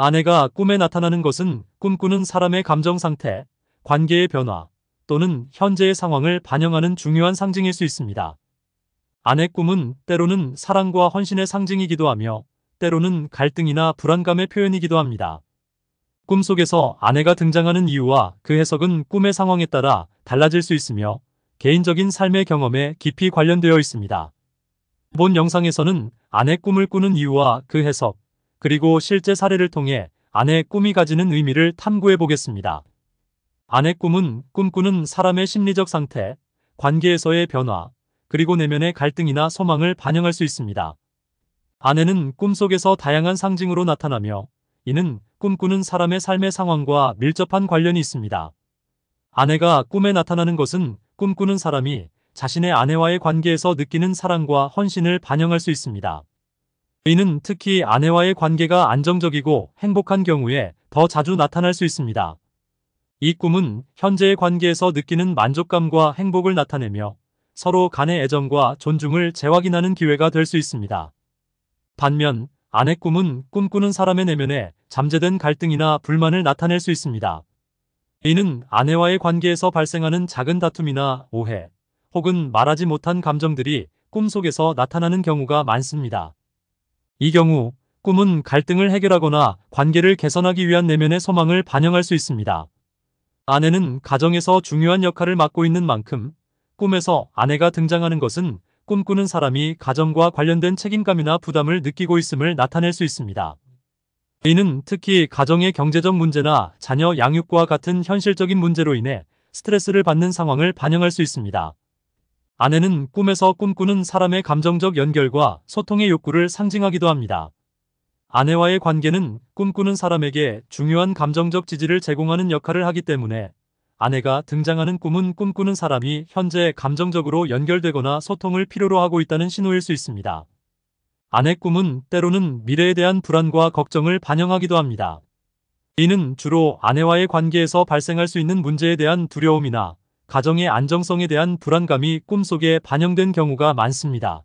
아내가 꿈에 나타나는 것은 꿈꾸는 사람의 감정 상태, 관계의 변화 또는 현재의 상황을 반영하는 중요한 상징일 수 있습니다. 아내 꿈은 때로는 사랑과 헌신의 상징이기도 하며 때로는 갈등이나 불안감의 표현이기도 합니다. 꿈속에서 아내가 등장하는 이유와 그 해석은 꿈의 상황에 따라 달라질 수 있으며 개인적인 삶의 경험에 깊이 관련되어 있습니다. 본 영상에서는 아내 꿈을 꾸는 이유와 그 해석, 그리고 실제 사례를 통해 아내의 꿈이 가지는 의미를 탐구해 보겠습니다. 아내 꿈은 꿈꾸는 사람의 심리적 상태, 관계에서의 변화, 그리고 내면의 갈등이나 소망을 반영할 수 있습니다. 아내는 꿈속에서 다양한 상징으로 나타나며 이는 꿈꾸는 사람의 삶의 상황과 밀접한 관련이 있습니다. 아내가 꿈에 나타나는 것은 꿈꾸는 사람이 자신의 아내와의 관계에서 느끼는 사랑과 헌신을 반영할 수 있습니다. 이는 특히 아내와의 관계가 안정적이고 행복한 경우에 더 자주 나타날 수 있습니다. 이 꿈은 현재의 관계에서 느끼는 만족감과 행복을 나타내며 서로 간의 애정과 존중을 재확인하는 기회가 될 수 있습니다. 반면 아내 꿈은 꿈꾸는 사람의 내면에 잠재된 갈등이나 불만을 나타낼 수 있습니다. 이는 아내와의 관계에서 발생하는 작은 다툼이나 오해, 혹은 말하지 못한 감정들이 꿈속에서 나타나는 경우가 많습니다. 이 경우 꿈은 갈등을 해결하거나 관계를 개선하기 위한 내면의 소망을 반영할 수 있습니다. 아내는 가정에서 중요한 역할을 맡고 있는 만큼 꿈에서 아내가 등장하는 것은 꿈꾸는 사람이 가정과 관련된 책임감이나 부담을 느끼고 있음을 나타낼 수 있습니다. 이는 특히 가정의 경제적 문제나 자녀 양육과 같은 현실적인 문제로 인해 스트레스를 받는 상황을 반영할 수 있습니다. 아내는 꿈에서 꿈꾸는 사람의 감정적 연결과 소통의 욕구를 상징하기도 합니다. 아내와의 관계는 꿈꾸는 사람에게 중요한 감정적 지지를 제공하는 역할을 하기 때문에 아내가 등장하는 꿈은 꿈꾸는 사람이 현재 감정적으로 연결되거나 소통을 필요로 하고 있다는 신호일 수 있습니다. 아내 꿈은 때로는 미래에 대한 불안과 걱정을 반영하기도 합니다. 이는 주로 아내와의 관계에서 발생할 수 있는 문제에 대한 두려움이나 가정의 안정성에 대한 불안감이 꿈속에 반영된 경우가 많습니다.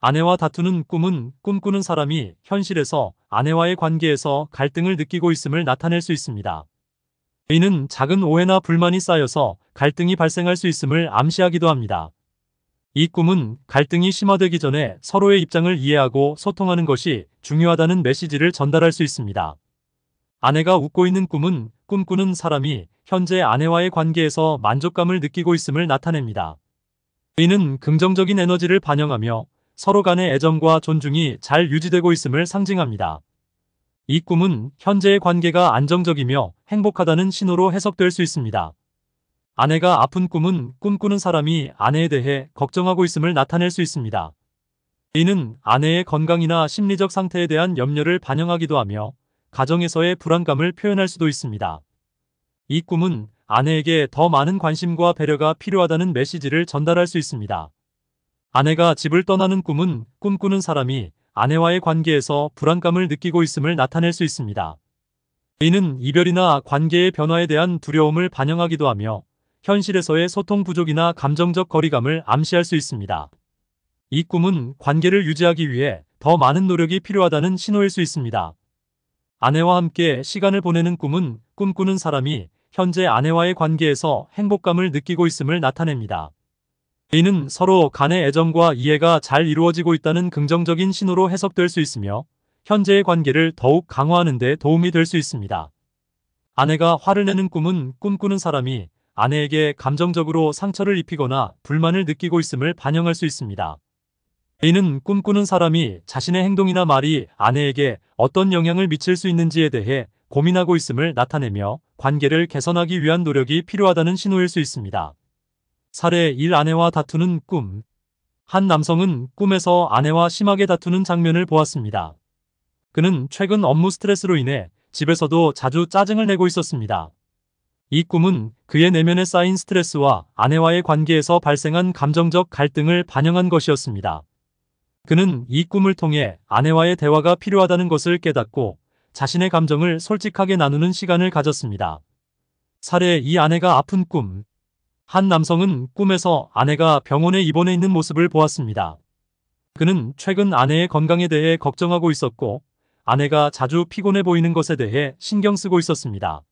아내와 다투는 꿈은 꿈꾸는 사람이 현실에서 아내와의 관계에서 갈등을 느끼고 있음을 나타낼 수 있습니다. 이는 작은 오해나 불만이 쌓여서 갈등이 발생할 수 있음을 암시하기도 합니다. 이 꿈은 갈등이 심화되기 전에 서로의 입장을 이해하고 소통하는 것이 중요하다는 메시지를 전달할 수 있습니다. 아내가 웃고 있는 꿈은 꿈꾸는 사람이 현재 아내와의 관계에서 만족감을 느끼고 있음을 나타냅니다. 이는 긍정적인 에너지를 반영하며 서로 간의 애정과 존중이 잘 유지되고 있음을 상징합니다. 이 꿈은 현재의 관계가 안정적이며 행복하다는 신호로 해석될 수 있습니다. 아내가 아픈 꿈은 꿈꾸는 사람이 아내에 대해 걱정하고 있음을 나타낼 수 있습니다. 이는 아내의 건강이나 심리적 상태에 대한 염려를 반영하기도 하며 가정에서의 불안감을 표현할 수도 있습니다. 이 꿈은 아내에게 더 많은 관심과 배려가 필요하다는 메시지를 전달할 수 있습니다. 아내가 집을 떠나는 꿈은 꿈꾸는 사람이 아내와의 관계에서 불안감을 느끼고 있음을 나타낼 수 있습니다. 이는 이별이나 관계의 변화에 대한 두려움을 반영하기도 하며 현실에서의 소통 부족이나 감정적 거리감을 암시할 수 있습니다. 이 꿈은 관계를 유지하기 위해 더 많은 노력이 필요하다는 신호일 수 있습니다. 아내와 함께 시간을 보내는 꿈은 꿈꾸는 사람이 현재 아내와의 관계에서 행복감을 느끼고 있음을 나타냅니다. 이는 서로 간의 애정과 이해가 잘 이루어지고 있다는 긍정적인 신호로 해석될 수 있으며 현재의 관계를 더욱 강화하는 데 도움이 될 수 있습니다. 아내가 화를 내는 꿈은 꿈꾸는 사람이 아내에게 감정적으로 상처를 입히거나 불만을 느끼고 있음을 반영할 수 있습니다. a 는 꿈꾸는 사람이 자신의 행동이나 말이 아내에게 어떤 영향을 미칠 수 있는지에 대해 고민하고 있음을 나타내며 관계를 개선하기 위한 노력이 필요하다는 신호일 수 있습니다. 사례 1 아내와 다투는 꿈 한 남성은 꿈에서 아내와 심하게 다투는 장면을 보았습니다. 그는 최근 업무 스트레스로 인해 집에서도 자주 짜증을 내고 있었습니다. 이 꿈은 그의 내면에 쌓인 스트레스와 아내와의 관계에서 발생한 감정적 갈등을 반영한 것이었습니다. 그는 이 꿈을 통해 아내와의 대화가 필요하다는 것을 깨닫고 자신의 감정을 솔직하게 나누는 시간을 가졌습니다. 사례 이 아내가 아픈 꿈. 한 남성은 꿈에서 아내가 병원에 입원해 있는 모습을 보았습니다. 그는 최근 아내의 건강에 대해 걱정하고 있었고 아내가 자주 피곤해 보이는 것에 대해 신경 쓰고 있었습니다.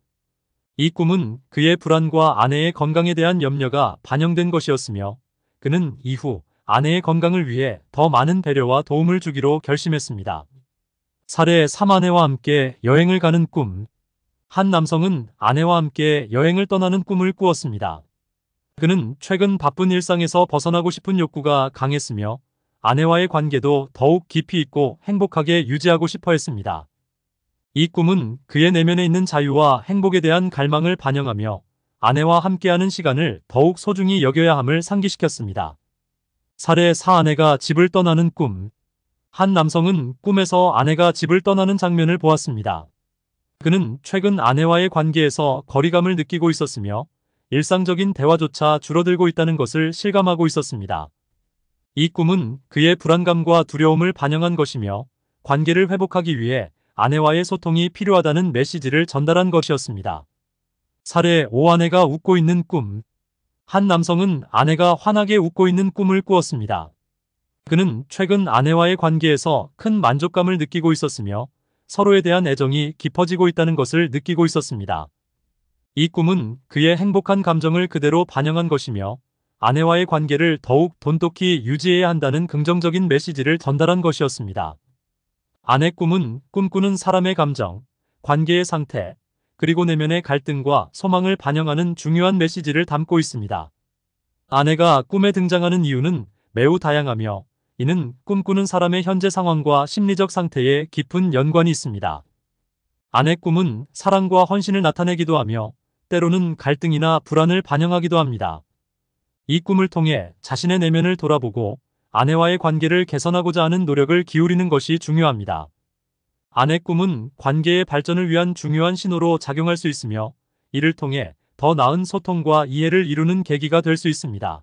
이 꿈은 그의 불안과 아내의 건강에 대한 염려가 반영된 것이었으며 그는 이후 아내의 건강을 위해 더 많은 배려와 도움을 주기로 결심했습니다. 사례 3아내와 함께 여행을 가는 꿈. 한 남성은 아내와 함께 여행을 떠나는 꿈을 꾸었습니다. 그는 최근 바쁜 일상에서 벗어나고 싶은 욕구가 강했으며 아내와의 관계도 더욱 깊이 있고 행복하게 유지하고 싶어 했습니다. 이 꿈은 그의 내면에 있는 자유와 행복에 대한 갈망을 반영하며 아내와 함께하는 시간을 더욱 소중히 여겨야 함을 상기시켰습니다. 사례 4 아내가 집을 떠나는 꿈. 한 남성은 꿈에서 아내가 집을 떠나는 장면을 보았습니다. 그는 최근 아내와의 관계에서 거리감을 느끼고 있었으며 일상적인 대화조차 줄어들고 있다는 것을 실감하고 있었습니다. 이 꿈은 그의 불안감과 두려움을 반영한 것이며 관계를 회복하기 위해 아내와의 소통이 필요하다는 메시지를 전달한 것이었습니다. 사례 5 아내가 웃고 있는 꿈한 남성은 아내가 환하게 웃고 있는 꿈을 꾸었습니다. 그는 최근 아내와의 관계에서 큰 만족감을 느끼고 있었으며 서로에 대한 애정이 깊어지고 있다는 것을 느끼고 있었습니다. 이 꿈은 그의 행복한 감정을 그대로 반영한 것이며 아내와의 관계를 더욱 돈독히 유지해야 한다는 긍정적인 메시지를 전달한 것이었습니다. 아내 꿈은 꿈꾸는 사람의 감정, 관계의 상태, 그리고 내면의 갈등과 소망을 반영하는 중요한 메시지를 담고 있습니다. 아내가 꿈에 등장하는 이유는 매우 다양하며 이는 꿈꾸는 사람의 현재 상황과 심리적 상태에 깊은 연관이 있습니다. 아내 꿈은 사랑과 헌신을 나타내기도 하며 때로는 갈등이나 불안을 반영하기도 합니다. 이 꿈을 통해 자신의 내면을 돌아보고 아내와의 관계를 개선하고자 하는 노력을 기울이는 것이 중요합니다. 아내 꿈은 관계의 발전을 위한 중요한 신호로 작용할 수 있으며 이를 통해 더 나은 소통과 이해를 이루는 계기가 될 수 있습니다.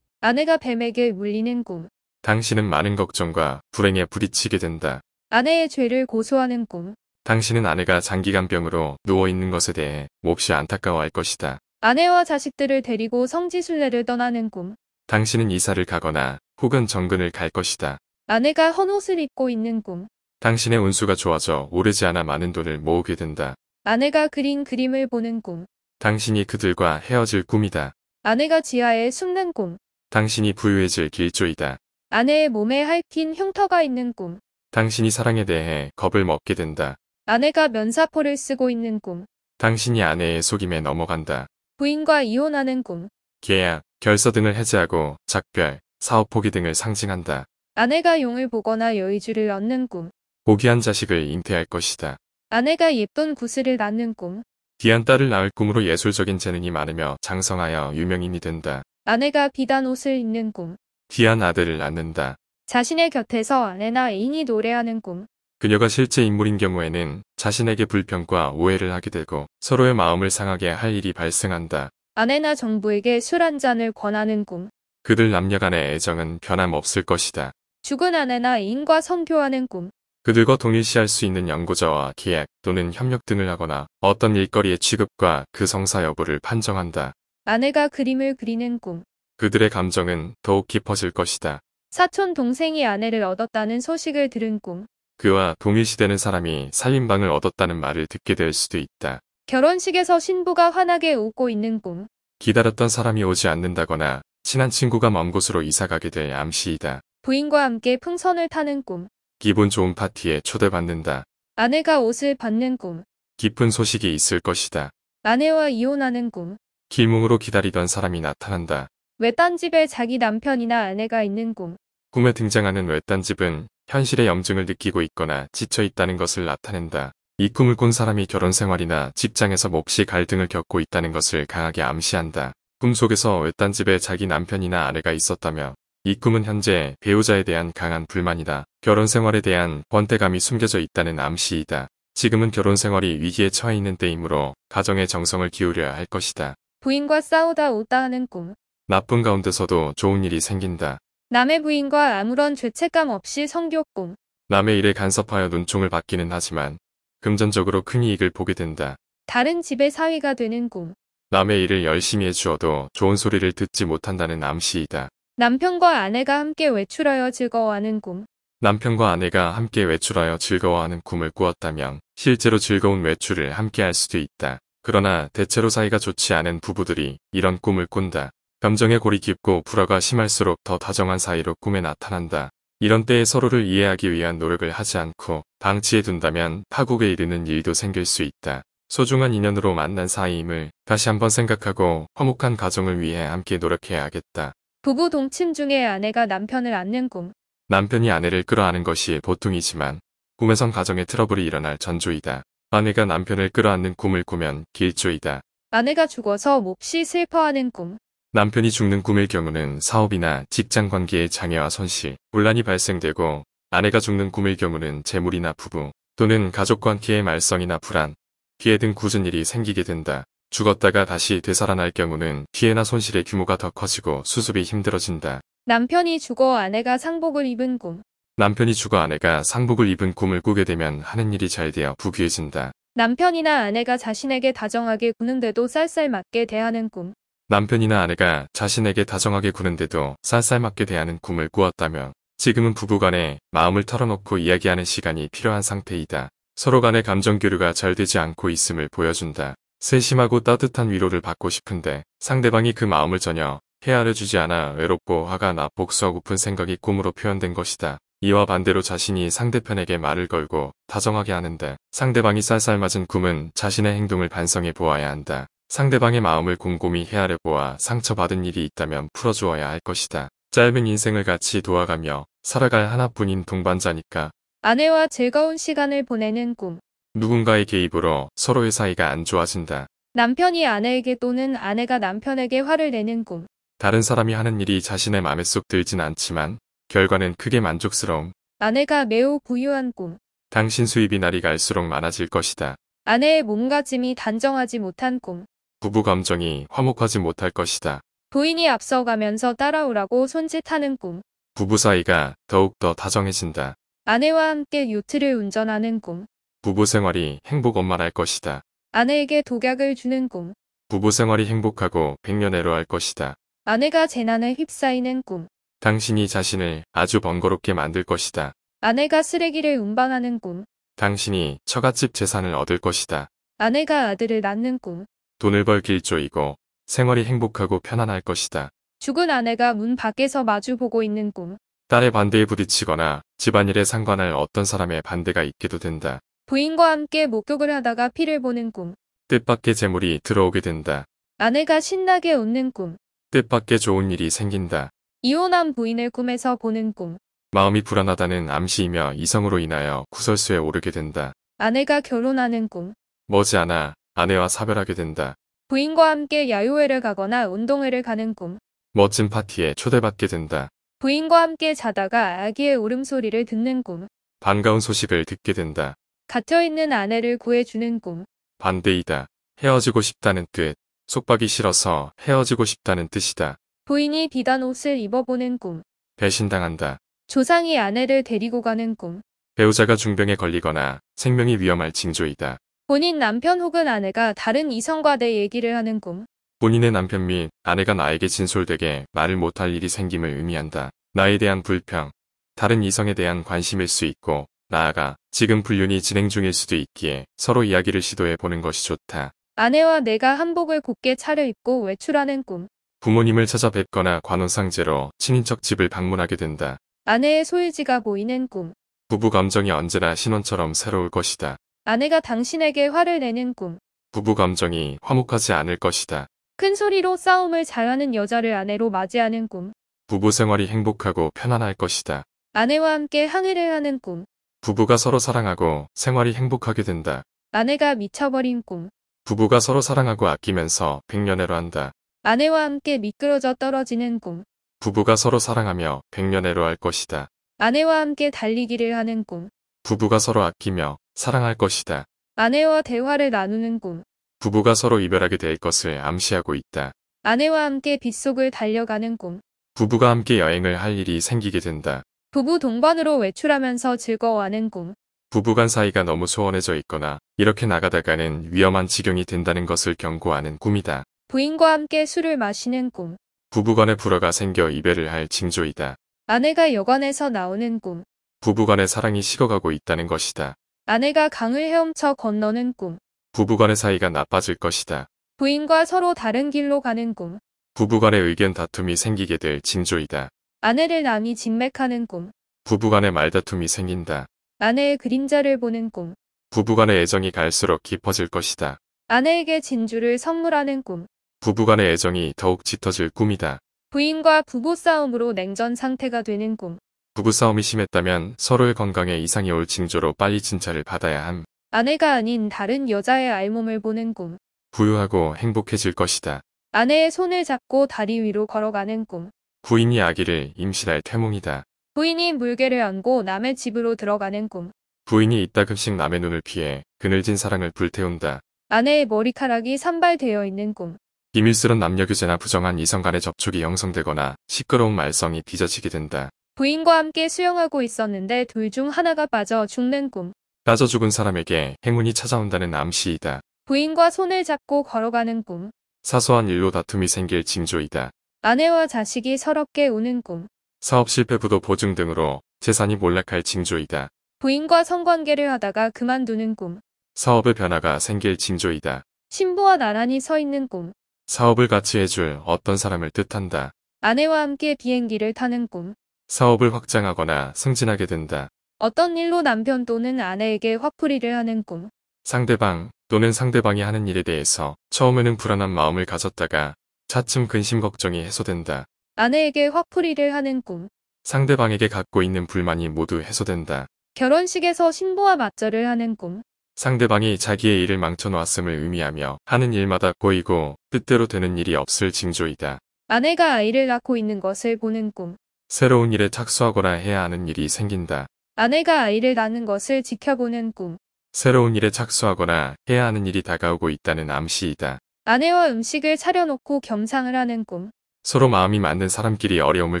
아내가 뱀에게 물리는 꿈. 당신은 많은 걱정과 불행에 부딪히게 된다. 아내의 죄를 고소하는 꿈. 당신은 아내가 장기간 병으로 누워있는 것에 대해 몹시 안타까워할 것이다. 아내와 자식들을 데리고 성지순례를 떠나는 꿈. 당신은 이사를 가거나 혹은 정근을 갈 것이다. 아내가 헌옷을 입고 있는 꿈. 당신의 운수가 좋아져 오르지 않아 많은 돈을 모으게 된다. 아내가 그린 그림을 보는 꿈. 당신이 그들과 헤어질 꿈이다. 아내가 지하에 숨는 꿈. 당신이 부유해질 길조이다. 아내의 몸에 핥힌 흉터가 있는 꿈. 당신이 사랑에 대해 겁을 먹게 된다. 아내가 면사포를 쓰고 있는 꿈. 당신이 아내의 속임에 넘어간다. 부인과 이혼하는 꿈. 계약, 결서 등을 해제하고 작별, 사업 포기 등을 상징한다. 아내가 용을 보거나 여의주를 얻는 꿈. 고귀한 자식을 잉태할 것이다. 아내가 예쁜 구슬을 낳는 꿈. 귀한 딸을 낳을 꿈으로 예술적인 재능이 많으며 장성하여 유명인이 된다. 아내가 비단 옷을 입는 꿈. 귀한 아들을 낳는다. 자신의 곁에서 아내나 애인이 노래하는 꿈. 그녀가 실제 인물인 경우에는 자신에게 불평과 오해를 하게 되고 서로의 마음을 상하게 할 일이 발생한다. 아내나 정부에게 술 한 잔을 권하는 꿈. 그들 남녀 간의 애정은 변함없을 것이다. 죽은 아내나 애인과 성교하는 꿈. 그들과 동일시할 수 있는 연구자와 계약 또는 협력 등을 하거나 어떤 일거리의 취급과 그 성사 여부를 판정한다. 아내가 그림을 그리는 꿈. 그들의 감정은 더욱 깊어질 것이다. 사촌 동생이 아내를 얻었다는 소식을 들은 꿈. 그와 동일시되는 사람이 살림방을 얻었다는 말을 듣게 될 수도 있다. 결혼식에서 신부가 환하게 웃고 있는 꿈. 기다렸던 사람이 오지 않는다거나 친한 친구가 먼 곳으로 이사가게 될 암시이다. 부인과 함께 풍선을 타는 꿈. 기분 좋은 파티에 초대받는다. 아내가 옷을 받는 꿈. 깊은 소식이 있을 것이다. 아내와 이혼하는 꿈. 길몽으로 기다리던 사람이 나타난다. 외딴 집에 자기 남편이나 아내가 있는 꿈. 꿈에 등장하는 외딴 집은 현실의 염증을 느끼고 있거나 지쳐 있다는 것을 나타낸다. 이 꿈을 꾼 사람이 결혼 생활이나 직장에서 몹시 갈등을 겪고 있다는 것을 강하게 암시한다. 꿈속에서 외딴 집에 자기 남편이나 아내가 있었다며 이 꿈은 현재 배우자에 대한 강한 불만이다. 결혼 생활에 대한 번대감이 숨겨져 있다는 암시이다. 지금은 결혼 생활이 위기에 처해 있는 때이므로 가정에 정성을 기울여야 할 것이다. 부인과 싸우다 웃다 하는 꿈. 나쁜 가운데서도 좋은 일이 생긴다. 남의 부인과 아무런 죄책감 없이 성교 꿈. 남의 일에 간섭하여 눈총을 받기는 하지만 금전적으로 큰 이익을 보게 된다. 다른 집의 사위가 되는 꿈. 남의 일을 열심히 해주어도 좋은 소리를 듣지 못한다는 암시이다. 남편과 아내가 함께 외출하여 즐거워하는 꿈. 남편과 아내가 함께 외출하여 즐거워하는 꿈을 꾸었다면 실제로 즐거운 외출을 함께 할 수도 있다. 그러나 대체로 사이가 좋지 않은 부부들이 이런 꿈을 꾼다. 감정의 골이 깊고 불화가 심할수록 더 다정한 사이로 꿈에 나타난다. 이런 때에 서로를 이해하기 위한 노력을 하지 않고 방치해 둔다면 파국에 이르는 일도 생길 수 있다. 소중한 인연으로 만난 사이임을 다시 한번 생각하고 화목한 가정을 위해 함께 노력해야 하겠다. 부부 동침 중에 아내가 남편을 안는 꿈. 남편이 아내를 끌어안는 것이 보통이지만 꿈에선 가정의 트러블이 일어날 전조이다. 아내가 남편을 끌어안는 꿈을 꾸면 길조이다. 아내가 죽어서 몹시 슬퍼하는 꿈. 남편이 죽는 꿈의 경우는 사업이나 직장 관계의 장애와 손실, 혼란이 발생되고 아내가 죽는 꿈의 경우는 재물이나 부부 또는 가족 관계의 말썽이나 불안, 피해 등 굳은 일이 생기게 된다. 죽었다가 다시 되살아날 경우는 피해나 손실의 규모가 더 커지고 수습이 힘들어진다. 남편이 죽어 아내가 상복을 입은 꿈. 남편이 죽어 아내가 상복을 입은 꿈을 꾸게 되면 하는 일이 잘 되어 부귀해진다. 남편이나 아내가 자신에게 다정하게 구는데도 쌀쌀 맞게 대하는 꿈. 남편이나 아내가 자신에게 다정하게 구는데도 쌀쌀 맞게 대하는 꿈을 꾸었다며 지금은 부부간에 마음을 털어놓고 이야기하는 시간이 필요한 상태이다. 서로 간의 감정 교류가 잘 되지 않고 있음을 보여준다. 세심하고 따뜻한 위로를 받고 싶은데 상대방이 그 마음을 전혀 헤아려주지 않아 외롭고 화가 나 복수하고픈 생각이 꿈으로 표현된 것이다. 이와 반대로 자신이 상대편에게 말을 걸고 다정하게 하는데 상대방이 쌀쌀맞은 꿈은 자신의 행동을 반성해 보아야 한다. 상대방의 마음을 곰곰이 헤아려 보아 상처받은 일이 있다면 풀어주어야 할 것이다. 짧은 인생을 같이 도와가며 살아갈 하나뿐인 동반자니까. 아내와 즐거운 시간을 보내는 꿈. 누군가의 개입으로 서로의 사이가 안 좋아진다. 남편이 아내에게 또는 아내가 남편에게 화를 내는 꿈. 다른 사람이 하는 일이 자신의 마음에 쏙 들진 않지만 결과는 크게 만족스러움. 아내가 매우 부유한 꿈. 당신 수입이 날이 갈수록 많아질 것이다. 아내의 몸가짐이 단정하지 못한 꿈. 부부 감정이 화목하지 못할 것이다. 부인이 앞서가면서 따라오라고 손짓하는 꿈. 부부 사이가 더욱더 다정해진다. 아내와 함께 유트를 운전하는 꿈. 부부 생활이 행복 엄마랄 것이다. 아내에게 독약을 주는 꿈. 부부 생활이 행복하고 백년해로할 것이다. 아내가 재난에 휩싸이는 꿈. 당신이 자신을 아주 번거롭게 만들 것이다. 아내가 쓰레기를 운반하는 꿈. 당신이 처갓집 재산을 얻을 것이다. 아내가 아들을 낳는 꿈. 돈을 벌 길조이고 생활이 행복하고 편안할 것이다. 죽은 아내가 문 밖에서 마주보고 있는 꿈. 딸의 반대에 부딪히거나 집안일에 상관할 어떤 사람의 반대가 있기도 된다. 부인과 함께 목욕을 하다가 피를 보는 꿈. 뜻밖의 재물이 들어오게 된다. 아내가 신나게 웃는 꿈. 뜻밖의 좋은 일이 생긴다. 이혼한 부인을 꿈에서 보는 꿈. 마음이 불안하다는 암시이며 이성으로 인하여 구설수에 오르게 된다. 아내가 결혼하는 꿈. 머지않아 아내와 사별하게 된다. 부인과 함께 야유회를 가거나 운동회를 가는 꿈. 멋진 파티에 초대받게 된다. 부인과 함께 자다가 아기의 울음소리를 듣는 꿈. 반가운 소식을 듣게 된다. 갇혀있는 아내를 구해주는 꿈. 반대이다. 헤어지고 싶다는 뜻. 속박이 싫어서 헤어지고 싶다는 뜻이다. 부인이 비단 옷을 입어보는 꿈. 배신당한다. 조상이 아내를 데리고 가는 꿈. 배우자가 중병에 걸리거나 생명이 위험할 징조이다. 본인 남편 혹은 아내가 다른 이성과 내 얘기를 하는 꿈. 본인의 남편 및 아내가 나에게 진솔되게 말을 못할 일이 생김을 의미한다. 나에 대한 불평, 다른 이성에 대한 관심일 수 있고 나아가 지금 불륜이 진행 중일 수도 있기에 서로 이야기를 시도해 보는 것이 좋다. 아내와 내가 한복을 곱게 차려입고 외출하는 꿈. 부모님을 찾아뵙거나 관혼상제로 친인척 집을 방문하게 된다. 아내의 소유지가 보이는 꿈. 부부 감정이 언제나 신혼처럼 새로울 것이다. 아내가 당신에게 화를 내는 꿈. 부부 감정이 화목하지 않을 것이다. 큰 소리로 싸움을 잘하는 여자를 아내로 맞이하는 꿈. 부부 생활이 행복하고 편안할 것이다. 아내와 함께 항해를 하는 꿈. 부부가 서로 사랑하고 생활이 행복하게 된다. 아내가 미쳐버린 꿈. 부부가 서로 사랑하고 아끼면서 백년해로 한다. 아내와 함께 미끄러져 떨어지는 꿈. 부부가 서로 사랑하며 백년해로 할 것이다. 아내와 함께 달리기를 하는 꿈. 부부가 서로 아끼며 사랑할 것이다. 아내와 대화를 나누는 꿈. 부부가 서로 이별하게 될 것을 암시하고 있다. 아내와 함께 빗속을 달려가는 꿈. 부부가 함께 여행을 할 일이 생기게 된다. 부부 동반으로 외출하면서 즐거워하는 꿈. 부부간 사이가 너무 소원해져 있거나 이렇게 나가다가는 위험한 지경이 된다는 것을 경고하는 꿈이다. 부인과 함께 술을 마시는 꿈. 부부간의 불화가 생겨 이별을 할 징조이다. 아내가 여관에서 나오는 꿈. 부부간의 사랑이 식어가고 있다는 것이다. 아내가 강을 헤엄쳐 건너는 꿈. 부부간의 사이가 나빠질 것이다. 부인과 서로 다른 길로 가는 꿈. 부부간의 의견 다툼이 생기게 될 징조이다. 아내를 남이 직맥하는 꿈. 부부간의 말다툼이 생긴다. 아내의 그림자를 보는 꿈. 부부간의 애정이 갈수록 깊어질 것이다. 아내에게 진주를 선물하는 꿈. 부부간의 애정이 더욱 짙어질 꿈이다. 부인과 부부싸움으로 냉전 상태가 되는 꿈. 부부싸움이 심했다면 서로의 건강에 이상이 올 징조로 빨리 진찰을 받아야 함. 아내가 아닌 다른 여자의 알몸을 보는 꿈. 부유하고 행복해질 것이다. 아내의 손을 잡고 다리 위로 걸어가는 꿈. 부인이 아기를 임신할 태몽이다. 부인이 물개를 안고 남의 집으로 들어가는 꿈. 부인이 이따금씩 남의 눈을 피해 그늘진 사랑을 불태운다. 아내의 머리카락이 산발되어 있는 꿈. 비밀스런 남녀교제나 부정한 이성 간의 접촉이 형성되거나 시끄러운 말썽이 빚어지게 된다. 부인과 함께 수영하고 있었는데 둘 중 하나가 빠져 죽는 꿈. 빠져 죽은 사람에게 행운이 찾아온다는 암시이다. 부인과 손을 잡고 걸어가는 꿈. 사소한 일로 다툼이 생길 징조이다. 아내와 자식이 서럽게 우는 꿈. 사업 실패 부도 보증 등으로 재산이 몰락할 징조이다. 부인과 성관계를 하다가 그만두는 꿈. 사업의 변화가 생길 징조이다. 신부와 나란히 서 있는 꿈. 사업을 같이 해줄 어떤 사람을 뜻한다. 아내와 함께 비행기를 타는 꿈. 사업을 확장하거나 승진하게 된다. 어떤 일로 남편 또는 아내에게 화풀이를 하는 꿈. 상대방 또는 상대방이 하는 일에 대해서 처음에는 불안한 마음을 가졌다가 차츰 근심 걱정이 해소된다. 아내에게 화풀이를 하는 꿈. 상대방에게 갖고 있는 불만이 모두 해소된다. 결혼식에서 신부와 맞절을 하는 꿈. 상대방이 자기의 일을 망쳐놓았음을 의미하며 하는 일마다 꼬이고 뜻대로 되는 일이 없을 징조이다. 아내가 아이를 낳고 있는 것을 보는 꿈. 새로운 일에 착수하거나 해야 하는 일이 생긴다. 아내가 아이를 낳는 것을 지켜보는 꿈. 새로운 일에 착수하거나 해야 하는 일이 다가오고 있다는 암시이다. 아내와 음식을 차려놓고 겸상을 하는 꿈. 서로 마음이 맞는 사람끼리 어려움을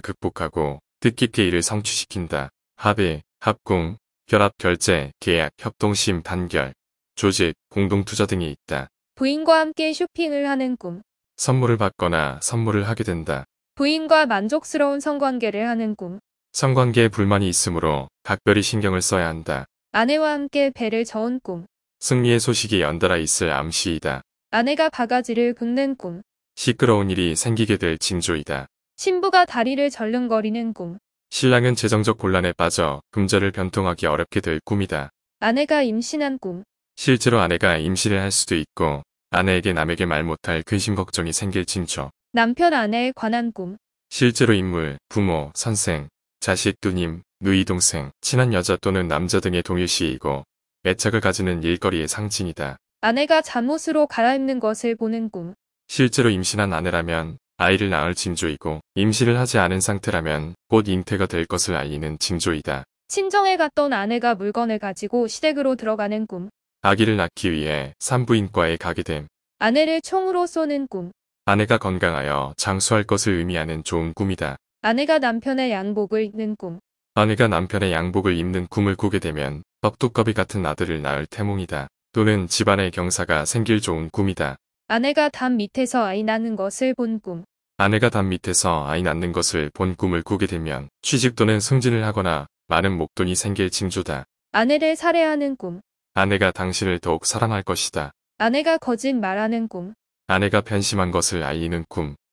극복하고 뜻깊게 일을 성취시킨다. 합의, 합궁 결합 결제, 계약, 협동심, 단결, 조직, 공동투자 등이 있다. 부인과 함께 쇼핑을 하는 꿈. 선물을 받거나 선물을 하게 된다. 부인과 만족스러운 성관계를 하는 꿈. 성관계에 불만이 있으므로 각별히 신경을 써야 한다. 아내와 함께 배를 저은 꿈. 승리의 소식이 연달아 있을 암시이다. 아내가 바가지를 긁는 꿈. 시끄러운 일이 생기게 될 징조이다. 신부가 다리를 절름거리는 꿈. 신랑은 재정적 곤란에 빠져 금전을 변통하기 어렵게 될 꿈이다. 아내가 임신한 꿈. 실제로 아내가 임신을 할 수도 있고 아내에게 남에게 말 못할 근심 걱정이 생길 징조. 남편 아내에 관한 꿈. 실제로 인물, 부모, 선생, 자식, 누님, 누이 동생, 친한 여자 또는 남자 등의 동일시이고 애착을 가지는 일거리의 상징이다. 아내가 잠옷으로 갈아입는 것을 보는 꿈. 실제로 임신한 아내라면 아이를 낳을 징조이고 임신을 하지 않은 상태라면 곧 잉태가 될 것을 알리는 징조이다. 친정에 갔던 아내가 물건을 가지고 시댁으로 들어가는 꿈. 아기를 낳기 위해 산부인과에 가게 됨. 아내를 총으로 쏘는 꿈. 아내가 건강하여 장수할 것을 의미하는 좋은 꿈이다. 아내가 남편의 양복을 입는 꿈. 아내가 남편의 양복을 입는 꿈을 꾸게 되면 떡두꺼비 같은 아들을 낳을 태몽이다. 또는 집안의 경사가 생길 좋은 꿈이다. 아내가 담 밑에서 아이 낳는 것을 본 꿈. 아내가 담 밑에서 아이 낳는 것을 본 꿈을 꾸게 되면 취직 또는 승진을 하거나 많은 목돈이 생길 징조다. 아내를 살해하는 꿈. 아내가 당신을 더욱 사랑할 것이다. 아내가 거짓 말하는 꿈. 아내가 변심한 것을 알리는 꿈.